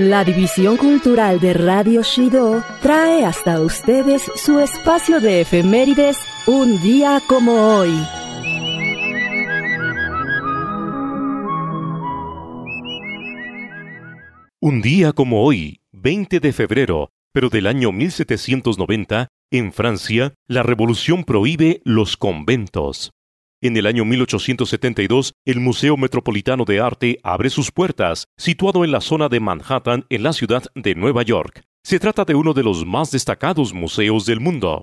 La División Cultural de Radio Shido trae hasta ustedes su espacio de efemérides Un día como hoy. Un día como hoy, 20 de febrero, pero del año 1790, en Francia, la revolución prohíbe los conventos. En el año 1872, el Museo Metropolitano de Arte abre sus puertas, situado en la zona de Manhattan, en la ciudad de Nueva York. Se trata de uno de los más destacados museos del mundo.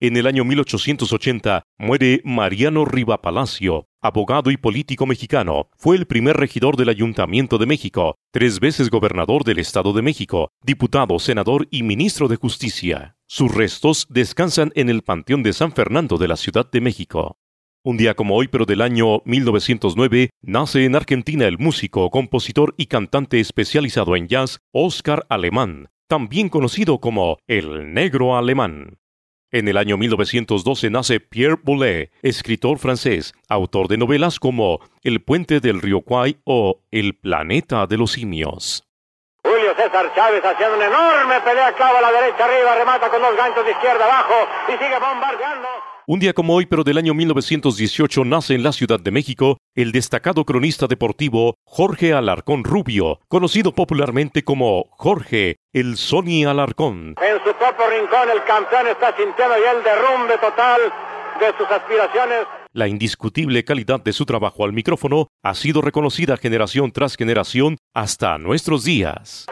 En el año 1880 muere Mariano Riva Palacio, abogado y político mexicano. Fue el primer regidor del Ayuntamiento de México, tres veces gobernador del Estado de México, diputado, senador y ministro de Justicia. Sus restos descansan en el Panteón de San Fernando de la Ciudad de México. Un día como hoy, pero del año 1909, nace en Argentina el músico, compositor y cantante especializado en jazz, Oscar Alemán, también conocido como el negro alemán. En el año 1912 nace Pierre Boulet, escritor francés, autor de novelas como El puente del río Kwai o El planeta de los simios. Julio César Chávez haciendo una enorme pelea, clava a la derecha arriba, remata con dos ganchos de izquierda abajo y sigue bombardeando. Un día como hoy, pero del año 1918, nace en la Ciudad de México el destacado cronista deportivo Jorge Alarcón Rubio, conocido popularmente como Jorge el Sony Alarcón. En su propio rincón el campeón está sintiendo y el derrumbe total de sus aspiraciones la indiscutible calidad de su trabajo al micrófono ha sido reconocida generación tras generación hasta nuestros días.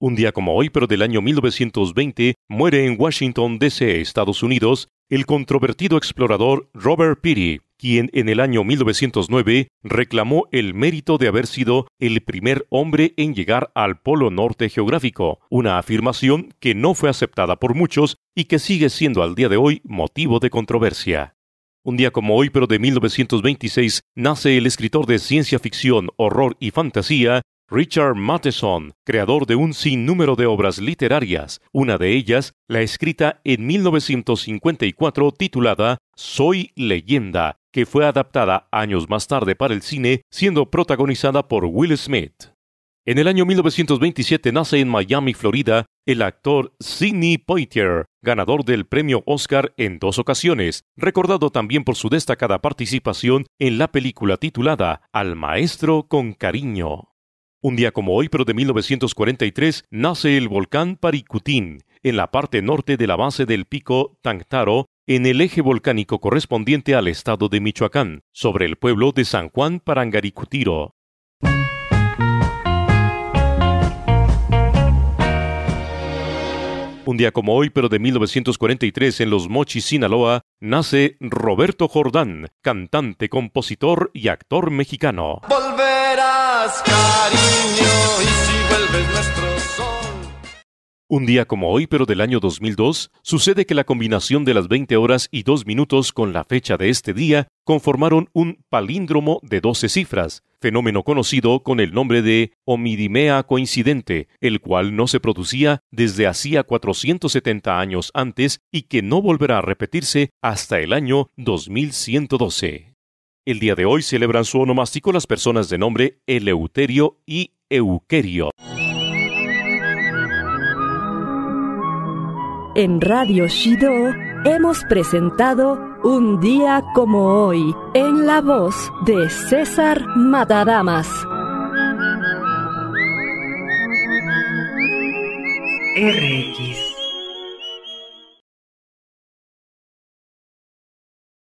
Un día como hoy, pero del año 1920, muere en Washington, D.C., Estados Unidos, el controvertido explorador Robert Peary, quien en el año 1909 reclamó el mérito de haber sido el primer hombre en llegar al Polo Norte geográfico, una afirmación que no fue aceptada por muchos y que sigue siendo al día de hoy motivo de controversia. Un día como hoy, pero de 1926, nace el escritor de ciencia ficción, horror y fantasía Richard Matheson, creador de un sinnúmero de obras literarias, una de ellas la escrita en 1954 titulada Soy leyenda, que fue adaptada años más tarde para el cine, siendo protagonizada por Will Smith. En el año 1927 nace en Miami, Florida, el actor Sidney Poitier, ganador del premio Oscar en dos ocasiones, recordado también por su destacada participación en la película titulada Al maestro con cariño. Un día como hoy, pero de 1943, nace el volcán Paricutín, en la parte norte de la base del pico Tangtaro, en el eje volcánico correspondiente al estado de Michoacán, sobre el pueblo de San Juan Parangaricutiro. Un día como hoy, pero de 1943, en Los Mochis, Sinaloa, nace Roberto Jordán, cantante, compositor y actor mexicano. Volverás, cariño, y si vuelves nuestro sol. Un día como hoy, pero del año 2002, sucede que la combinación de las 20 horas y 2 minutos con la fecha de este día conformaron un palíndromo de 12 cifras, fenómeno conocido con el nombre de Omidimea coincidente, el cual no se producía desde hacía 470 años antes y que no volverá a repetirse hasta el año 2112. El día de hoy celebran su onomástico las personas de nombre Eleuterio y Euquerio. En Radio Shido hemos presentado un día como hoy, en la voz de César Matadamas. RX